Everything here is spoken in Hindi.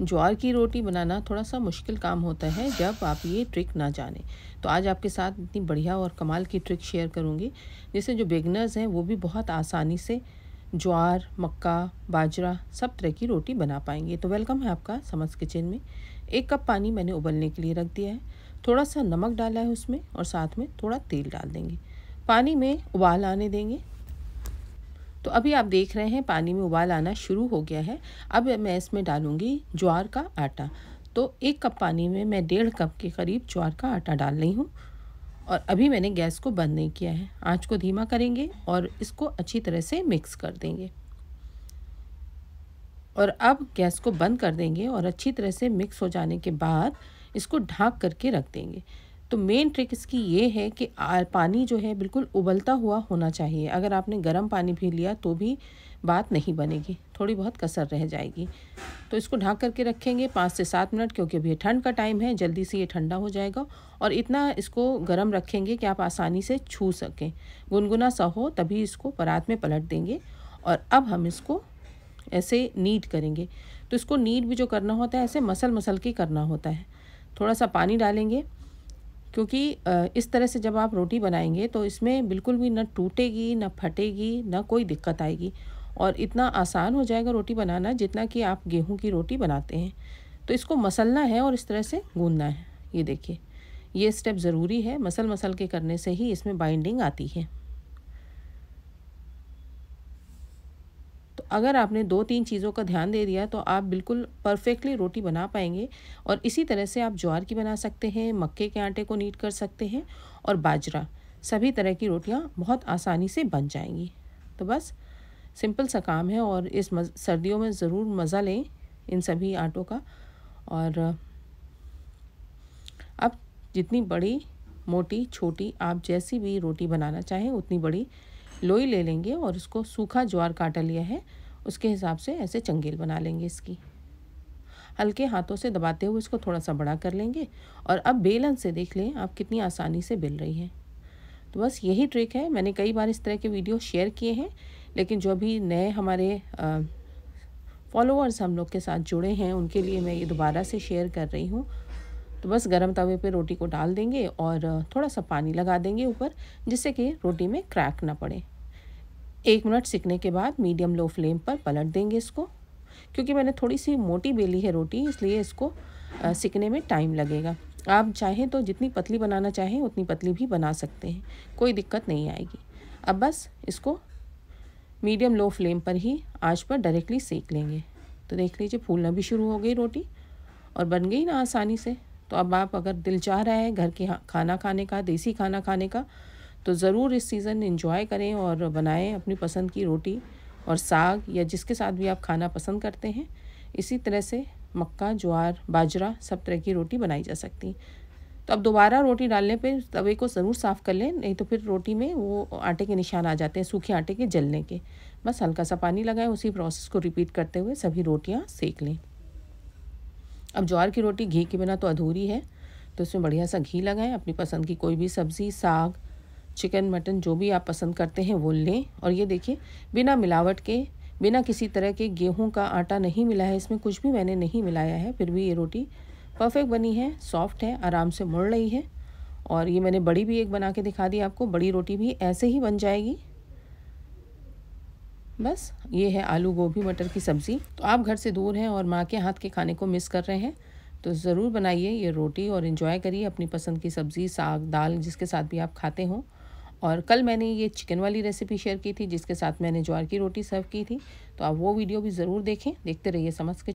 ज्वार की रोटी बनाना थोड़ा सा मुश्किल काम होता है जब आप ये ट्रिक ना जाने तो आज आपके साथ इतनी बढ़िया और कमाल की ट्रिक शेयर करूँगी जिससे जो बिगनर्स हैं वो भी बहुत आसानी से ज्वार मक्का बाजरा सब तरह की रोटी बना पाएंगे तो वेलकम है आपका समझ किचन में एक कप पानी मैंने उबलने के लिए रख दिया है थोड़ा सा नमक डाला है उसमें और साथ में थोड़ा तेल डाल देंगे पानी में उबाल आने देंगे तो अभी आप देख रहे हैं पानी में उबाल आना शुरू हो गया है अब मैं इसमें डालूँगी ज्वार का आटा तो एक कप पानी में मैं डेढ़ कप के करीब ज्वार का आटा डाल रही हूँ और अभी मैंने गैस को बंद नहीं किया है आँच को धीमा करेंगे और इसको अच्छी तरह से मिक्स कर देंगे और अब गैस को बंद कर देंगे और अच्छी तरह से मिक्स हो जाने के बाद इसको ढाँक करके रख देंगे तो मेन ट्रिक इसकी ये है कि पानी जो है बिल्कुल उबलता हुआ होना चाहिए अगर आपने गर्म पानी भी लिया तो भी बात नहीं बनेगी थोड़ी बहुत कसर रह जाएगी तो इसको ढाँक करके रखेंगे पाँच से सात मिनट क्योंकि अभी ठंड का टाइम है जल्दी से ये ठंडा हो जाएगा और इतना इसको गर्म रखेंगे कि आप आसानी से छू सकें गुनगुना सा हो तभी इसको परात में पलट देंगे और अब हम इसको ऐसे नीट करेंगे तो इसको नीट भी जो करना होता है ऐसे मसल मसल के करना होता है थोड़ा सा पानी डालेंगे क्योंकि इस तरह से जब आप रोटी बनाएंगे तो इसमें बिल्कुल भी ना टूटेगी ना फटेगी ना कोई दिक्कत आएगी और इतना आसान हो जाएगा रोटी बनाना जितना कि आप गेहूं की रोटी बनाते हैं तो इसको मसलना है और इस तरह से गूंदना है ये देखिए ये स्टेप ज़रूरी है मसल मसल के करने से ही इसमें बाइंडिंग आती है अगर आपने दो तीन चीज़ों का ध्यान दे दिया तो आप बिल्कुल परफेक्टली रोटी बना पाएंगे और इसी तरह से आप ज्वार की बना सकते हैं मक्के के आटे को नीट कर सकते हैं और बाजरा सभी तरह की रोटियां बहुत आसानी से बन जाएंगी तो बस सिंपल सा काम है और इस सर्दियों में ज़रूर मज़ा लें इन सभी आटों का और अब जितनी बड़ी मोटी छोटी आप जैसी भी रोटी बनाना चाहें उतनी बड़ी लोई ले लेंगे और इसको सूखा ज्वार काटा लिया है उसके हिसाब से ऐसे चंगेल बना लेंगे इसकी हल्के हाथों से दबाते हुए इसको थोड़ा सा बड़ा कर लेंगे और अब बेलन से देख लें आप कितनी आसानी से बेल रही हैं तो बस यही ट्रिक है मैंने कई बार इस तरह के वीडियो शेयर किए हैं लेकिन जो भी नए हमारे फॉलोअर्स हम लोग के साथ जुड़े हैं उनके लिए मैं ये दोबारा से शेयर कर रही हूँ तो बस गर्म तवे पे रोटी को डाल देंगे और थोड़ा सा पानी लगा देंगे ऊपर जिससे कि रोटी में क्रैक ना पड़े एक मिनट सिकने के बाद मीडियम लो फ्लेम पर पलट देंगे इसको क्योंकि मैंने थोड़ी सी मोटी बेली है रोटी इसलिए इसको सिकने में टाइम लगेगा आप चाहें तो जितनी पतली बनाना चाहें उतनी पतली भी बना सकते हैं कोई दिक्कत नहीं आएगी अब बस इसको मीडियम लो फ्लेम पर ही आज पर डायरेक्टली सेक लेंगे तो देख लीजिए फूलना भी शुरू हो गई रोटी और बन गई ना आसानी से तो अब आप अगर दिल चाह रहा है घर के खाना खाने का देसी खाना खाने का तो ज़रूर इस सीज़न इन्जॉय करें और बनाएं अपनी पसंद की रोटी और साग या जिसके साथ भी आप खाना पसंद करते हैं इसी तरह से मक्का ज्वार बाजरा सब तरह की रोटी बनाई जा सकती तो अब दोबारा रोटी डालने पे तवे को ज़रूर साफ़ कर लें नहीं तो फिर रोटी में वो आटे के निशान आ जाते हैं सूखे आटे के जलने के बस हल्का सा पानी लगाएं उसी प्रोसेस को रिपीट करते हुए सभी रोटियां सेक लें अब ज्वार की रोटी घी के बिना तो अधूरी है तो इसमें बढ़िया सा घी लगाएं अपनी पसंद की कोई भी सब्ज़ी साग चिकन मटन जो भी आप पसंद करते हैं वो लें और ये देखिए बिना मिलावट के बिना किसी तरह के गेहूं का आटा नहीं मिला है इसमें कुछ भी मैंने नहीं मिलाया है फिर भी ये रोटी परफेक्ट बनी है सॉफ्ट है आराम से मुड़ रही है और ये मैंने बड़ी भी एक बना के दिखा दी आपको बड़ी रोटी भी ऐसे ही बन जाएगी बस ये है आलू गोभी मटर की सब्ज़ी तो आप घर से दूर हैं और माँ के हाथ के खाने को मिस कर रहे हैं तो ज़रूर बनाइए ये रोटी और इन्जॉय करिए अपनी पसंद की सब्ज़ी साग दाल जिसके साथ भी आप खाते हों और कल मैंने ये चिकन वाली रेसिपी शेयर की थी जिसके साथ मैंने ज्वार की रोटी सर्व की थी तो आप वो वीडियो भी ज़रूर देखें देखते रहिए समझ के